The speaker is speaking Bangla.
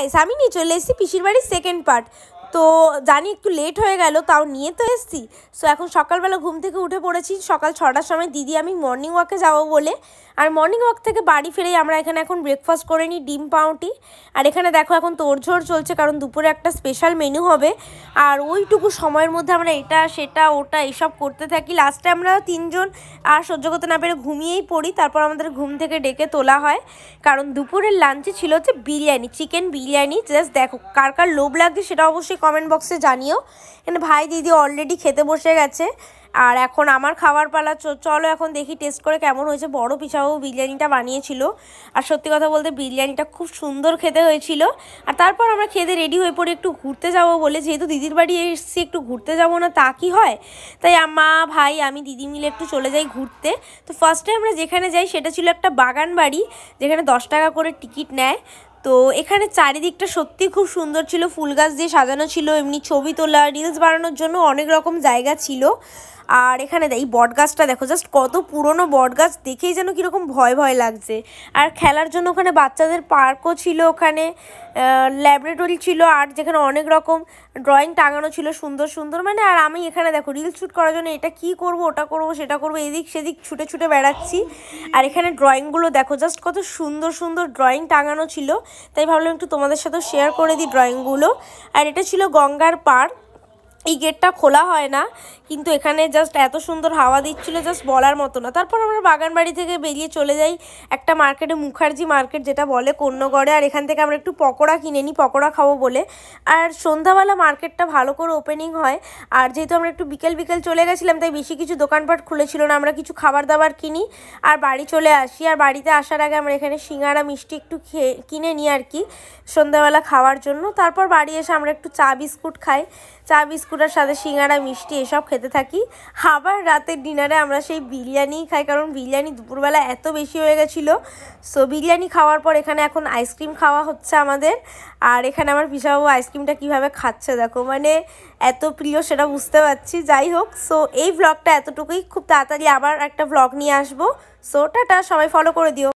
গাইস আমি নিয়ে চলে এসেছি পিসির বাড়ির সেকেন্ড পার্ট তো জানি একটু লেট হয়ে গেল তাও নিয়ে তো এসছি সো এখন সকালবেলা ঘুম থেকে উঠে পড়েছি সকাল ছটার সময় দিদি আমি মর্নিং ওয়াকে যাবো বলে আর মর্নিং ওয়াক থেকে বাড়ি ফিরেই আমরা এখানে এখন ব্রেকফাস্ট করে নিই ডিম পাউটি আর এখানে দেখো এখন তোড়ঝোড় চলছে কারণ দুপুরে একটা স্পেশাল মেনু হবে আর ওইটুকু সময়ের মধ্যে আমরা এটা সেটা ওটা এসব করতে থাকি লাস্টে আমরা তিনজন আর সহ্য করতে না পেরে ঘুমিয়েই পড়ি তারপর আমাদের ঘুম থেকে ডেকে তোলা হয় কারণ দুপুরের লাঞ্চে ছিল হচ্ছে বিরিয়ানি চিকেন বিরিয়ানি জাস্ট দেখো কার কার লোভ লাগছে সেটা অবশ্যই কমেন্ট বক্সে জানিও এখানে ভাই দিদি অলরেডি খেতে বসে গেছে আর এখন আমার খাবার পালা চলো এখন দেখি টেস্ট করে কেমন হয়েছে বড় পিসাবু বিরিয়ানিটা বানিয়েছিল আর সত্যি কথা বলতে বিরিয়ানিটা খুব সুন্দর খেতে হয়েছিল আর তারপর আমরা খেতে রেডি হয়ে পড়ে একটু ঘুরতে যাবো বলে যেহেতু দিদির বাড়ি এসেছি একটু ঘুরতে যাবো না তা কি হয় তাই মা ভাই আমি দিদি মিলে একটু চলে যাই ঘুরতে তো ফার্স্টে আমরা যেখানে যাই সেটা ছিল একটা বাগান বাড়ি যেখানে দশ টাকা করে টিকিট নেয় তো এখানে চারিদিকটা সত্যি খুব সুন্দর ছিল ফুল গাছ দিয়ে সাজানো ছিল এমনি ছবি তোলা রিলস বানানোর জন্য অনেক রকম জায়গা ছিল আর এখানে এই বট গাছটা দেখো জাস্ট কত পুরনো বট গাছ দেখেই যেন কীরকম ভয় ভয় লাগছে আর খেলার জন্য ওখানে বাচ্চাদের পার্কও ছিল ওখানে ল্যাবরেটরি ছিল আর যেখানে অনেক রকম ড্রয়িং টাঙানো ছিল সুন্দর সুন্দর মানে আর আমি এখানে দেখো রিল শ্যুট করার জন্য এটা কি করব ওটা করব সেটা করব এদিক সেদিক ছুটে ছুটে বেড়াচ্ছি আর এখানে ড্রয়িংগুলো দেখো জাস্ট কত সুন্দর সুন্দর ড্রয়িং টাঙানো ছিল তাই ভাবলাম একটু তোমাদের সাথে শেয়ার করে দিই ড্রয়িংগুলো আর এটা ছিল গঙ্গার পার্ক এই গেটটা খোলা হয় না কিন্তু এখানে জাস্ট এত সুন্দর হাওয়া দিচ্ছিল জাস্ট বলার মতো না তারপর আমরা বাগান বাড়ি থেকে বেরিয়ে চলে যাই একটা মার্কেটে মুখার্জি মার্কেট যেটা বলে কন্যগড়ে আর এখান থেকে আমরা একটু পকোড়া কিনে নিই পকোড়া খাবো বলে আর সন্ধ্যাবেলা মার্কেটটা ভালো করে ওপেনিং হয় আর যেহেতু আমরা একটু বিকেল বিকেল চলে গেছিলাম তাই বেশি কিছু দোকানপাট খুলেছিল না আমরা কিছু খাবার দাবার কিনি আর বাড়ি চলে আসি আর বাড়িতে আসার আগে আমরা এখানে সিঙ্গারা মিষ্টি একটু খেয়ে কিনে নিই আর কি সন্ধ্যাবেলা খাওয়ার জন্য তারপর বাড়ি এসে আমরা একটু চা বিস্কুট খাই চা বিস্কুটের সাথে সিঙ্গারা মিষ্টি এসব খেতে থাকি আবার রাতের ডিনারে আমরা সেই বিরিয়ানিই খাই কারণ বিরিয়ানি দুপুরবেলা এত বেশি হয়ে গেছিলো সো বিরিয়ানি খাওয়ার পর এখানে এখন আইসক্রিম খাওয়া হচ্ছে আমাদের আর এখানে আমার পিসাবু আইসক্রিমটা কিভাবে খাচ্ছে দেখো মানে এত প্রিয় সেটা বুঝতে পারছি যাই হোক সো এই ব্লগটা এতটুকুই খুব তাড়াতাড়ি আবার একটা ব্লগ নিয়ে আসবো সো টাটা সবাই ফলো করে দিও